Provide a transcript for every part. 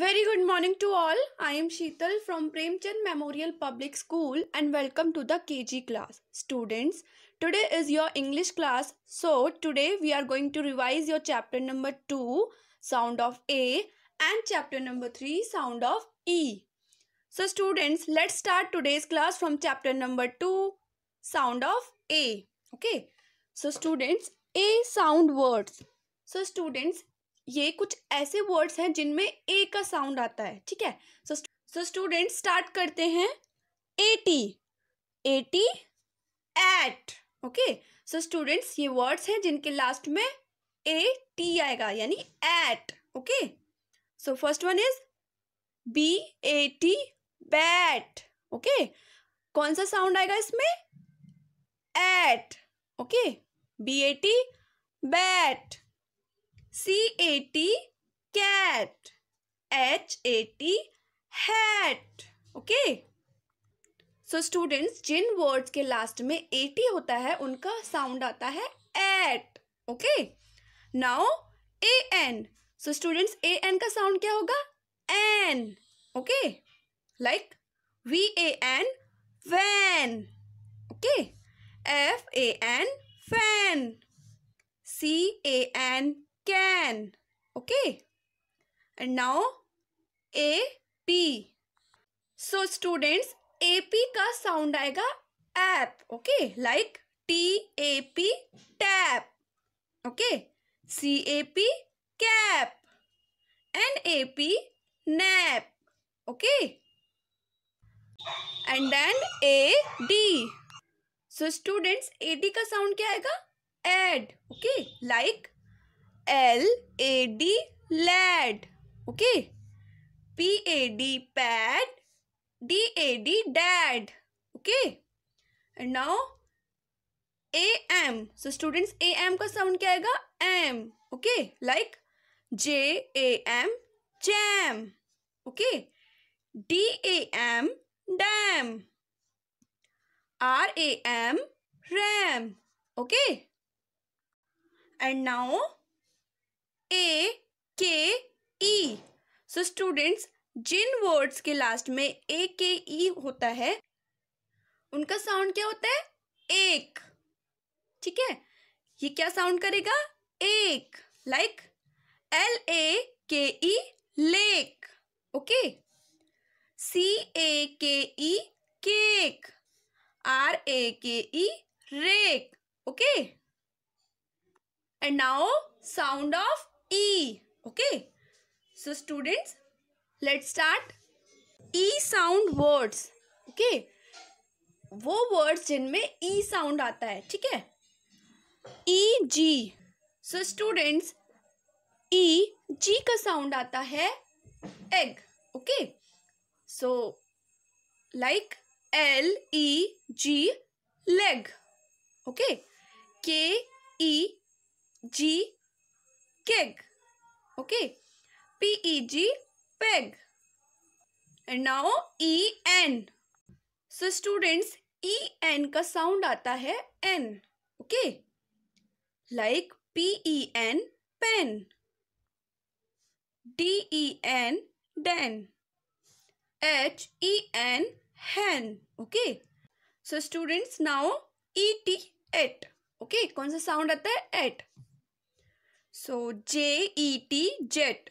Very good morning to all. I am Sheetal from Premchand Memorial Public School and welcome to the KG class. Students, today is your English class. So, today we are going to revise your chapter number 2, sound of A and chapter number 3, sound of E. So, students, let's start today's class from chapter number 2, sound of A. Okay. So, students, A sound words. So, students, ये कुछ ऐसे words हैं जिनमें ए का sound आता है ठीक है सो सो स्टूडेंट स्टार्ट करते हैं A T A T at okay so students ये वर्ड्स हैं जिनके लास्ट में ए टी आएगा यानी at okay so first one is B A T bat okay कौन सा साउंड आएगा इसमें at okay B A T bat C A T cat h a t hat okay so students जिन words के last में a t होता है उनका sound आता है at okay now a n so students a n का sound क्या होगा an okay like v a n van okay f a n fan c a n can okay and now ap so students ap का sound आएगा app okay like t a p tap okay c a p cap n a p nap okay and then a d so students ad का sound क्या आएगा add okay like L A D lad okay P A D pad D A D dad okay and now A M so students A M का sound क्या आएगा am okay like J A M jam okay D A M dam R A M ram okay and now A e. K E so students जिन words के last में A K ई होता है उनका sound क्या होता है एक ठीक है ये क्या साउंड करेगा एक like L A K E lake okay C A K E cake R A K E rake okay and now sound of E. Okay. So students, let's start. E sound words. Okay. वो words जिनमें E e sound आता है ठीक है ई जी so students E जी का sound आता है eg okay so like L E G leg okay K E G keg okay p e g peg and now e n so students e n ka sound aata hai n okay like p e n pen d e n den h e n hen okay so students now e t et okay kaun sa sound aata hai et So J E T jet,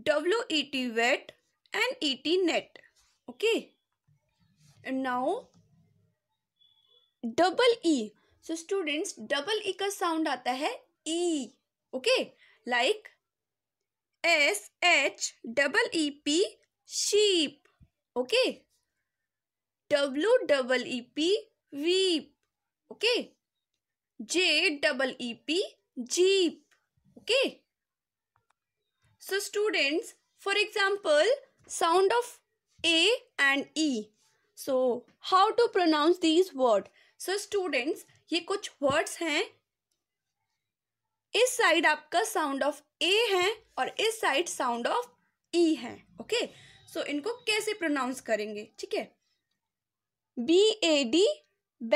W E T wet, and E T net. Okay. And now double E so students double E का sound आता है E okay like S H double E P sheep okay W double E P weep okay J double E P jeep okay so students for example sound of A and E so how to pronounce these word so students ये कुछ words हैं इस side आपका sound of ए है और इस side sound of ई है okay so इनको कैसे प्रोनाउंस करेंगे ठीक है B A D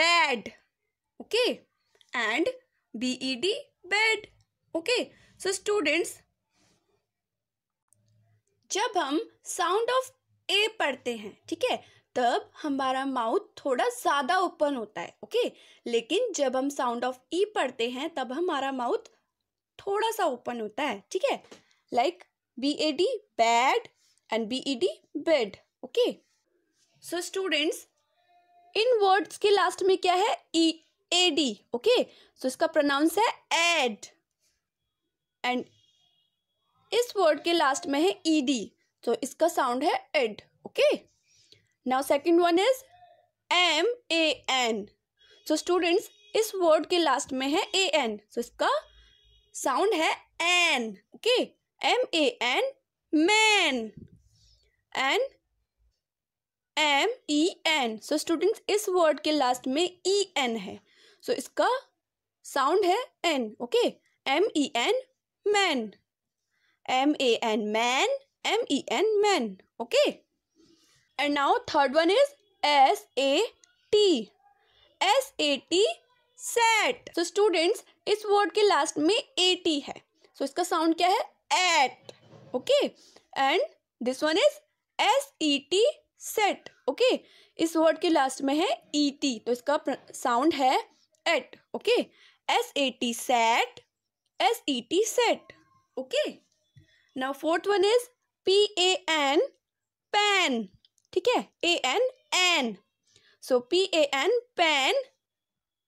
bad okay and B E D bad okay so students जब हम साउंड ऑफ ए पढ़ते हैं ठीक है तब हमारा माउथ थोड़ा ज़्यादा ओपन होता है ओके लेकिन जब हम साउंड ऑफ ई पढ़ते हैं तब हमारा माउथ थोड़ा सा ओपन होता है ठीक है like B A D bad and B E D bed okay so students इन वर्ड्स के लास्ट में क्या है ई ए डी ओके सो इसका प्रोनाउंस है एड एंड इस वर्ड के लास्ट में है ई डी तो इसका साउंड है ed okay now second one is M A N so students इस वर्ड के लास्ट में है ए एन सो इसका साउंड है N okay M A N man and M E N so students इस वर्ड के last में E N है सो so, इसका साउंड है N okay M E N man M A N man M E N man okay and now third one is S A T S A T set so students इस word के last में A T है so so, इसका sound क्या है eight okay and this one is S E T set okay इस word के last में है ई e टी तो इसका साउंड है eight okay S A T set S E T set. Okay. Now fourth one is P A N pan. ठीक है A N N. So P A N pan.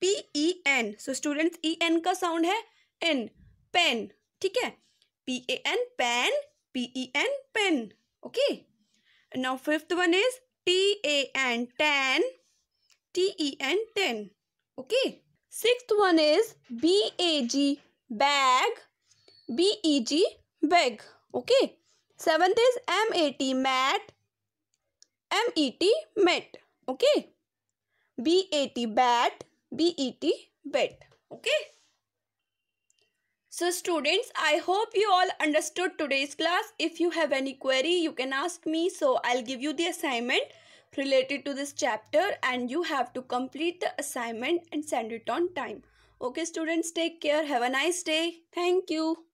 P E N. So students E N का sound है N. Pen. ठीक है P A N pan. P E N pen. Okay. And now fifth one is T A N tan. T E N ten. Okay. Sixth one is B A G bag b e g bag okay seventh is m a t mat m e t met okay b a t bat b e t bet okay so students, I hope you all understood today's class. If you have any query, you can ask me. So I'll give you the assignment related to this chapter and you have to complete the assignment and send it on time. Okay students, take care. Have a nice day. Thank you.